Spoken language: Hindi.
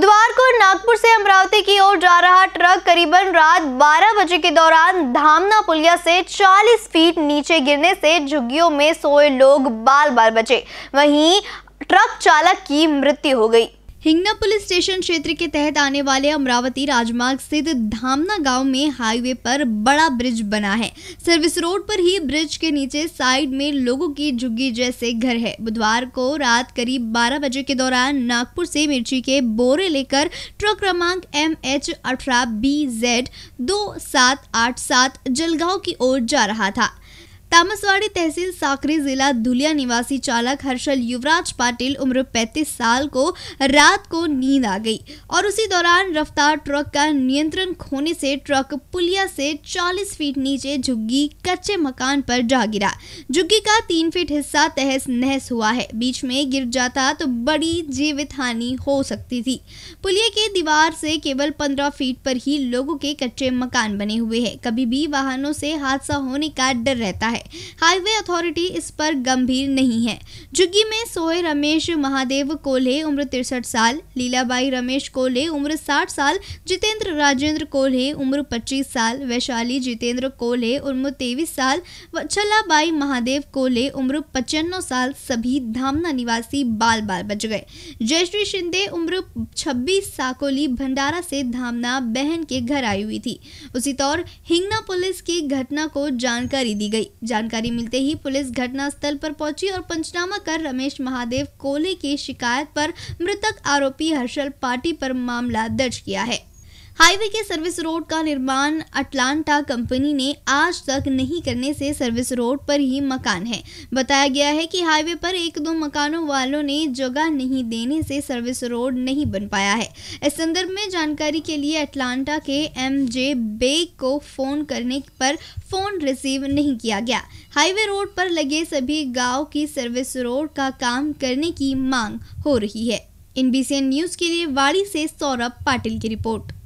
बुधवार को नागपुर से अमरावती की ओर जा रहा ट्रक करीबन रात 12 बजे के दौरान धामना पुलिया से 40 फीट नीचे गिरने से झुग्गियों में सोए लोग बाल बाल बचे वहीं ट्रक चालक की मृत्यु हो गई हिंगना पुलिस स्टेशन क्षेत्र के तहत आने वाले अमरावती राजमार्ग स्थित धामना गांव में हाईवे पर बड़ा ब्रिज बना है सर्विस रोड पर ही ब्रिज के नीचे साइड में लोगों की झुग्गी जैसे घर है बुधवार को रात करीब 12 बजे के दौरान नागपुर से मिर्ची के बोरे लेकर ट्रक क्रमांक एम एच अठारह बी जेड दो सात आठ सात जलगांव की ओर जा रहा था तामसवाड़ी तहसील साकरी जिला धुलिया निवासी चालक हर्षल युवराज पाटिल उम्र 35 साल को रात को नींद आ गई और उसी दौरान रफ्तार ट्रक का नियंत्रण खोने से ट्रक पुलिया से 40 फीट नीचे झुग्गी कच्चे मकान पर जा गिरा झुग्गी का तीन फीट हिस्सा तहस नहस हुआ है बीच में गिर जाता तो बड़ी जीवित हानि हो सकती थी पुलिया के दीवार से केवल पंद्रह फीट पर ही लोगों के कच्चे मकान बने हुए है कभी भी वाहनों से हादसा होने का डर रहता है है हाईवे अथॉरिटी इस पर गंभीर नहीं है जुग्गी में सोए रमेश महादेव कोल्हे उम्र तिरसठ साल लीलाबाई रमेश कोल्हे उम्र साठ साल जितेंद्र राजेंद्र कोल्हे उम्र पच्चीस साल वैशाली जितेंद्र कोल्हे उम्र तेईस साल छलाबाई महादेव कोल्हे उम्र पचनो साल सभी धामना निवासी बाल बाल बच गए जयश्री शिंदे उम्र छब्बीस साकोली भंडारा से धामना बहन के घर आई हुई थी उसी तौर हिंगना पुलिस की घटना को जानकारी दी गई जानकारी मिलते ही पुलिस घटनास्थल पर पहुंची और पंचनामा कर रमेश महादेव कोले की शिकायत पर मृतक आरोपी हर्षल पाटी पर मामला दर्ज किया है हाईवे के सर्विस रोड का निर्माण अटलांटा कंपनी ने आज तक नहीं करने से सर्विस रोड पर ही मकान है बताया गया है कि हाईवे पर एक दो मकानों वालों ने जगह नहीं देने से सर्विस रोड नहीं बन पाया है इस संदर्भ में जानकारी के लिए अटलांटा के एम जे बे को फोन करने पर फोन रिसीव नहीं किया गया हाईवे रोड पर लगे सभी गाँव की सर्विस रोड का काम करने की मांग हो रही है इन न्यूज के लिए वाड़ी से सौरभ पाटिल की रिपोर्ट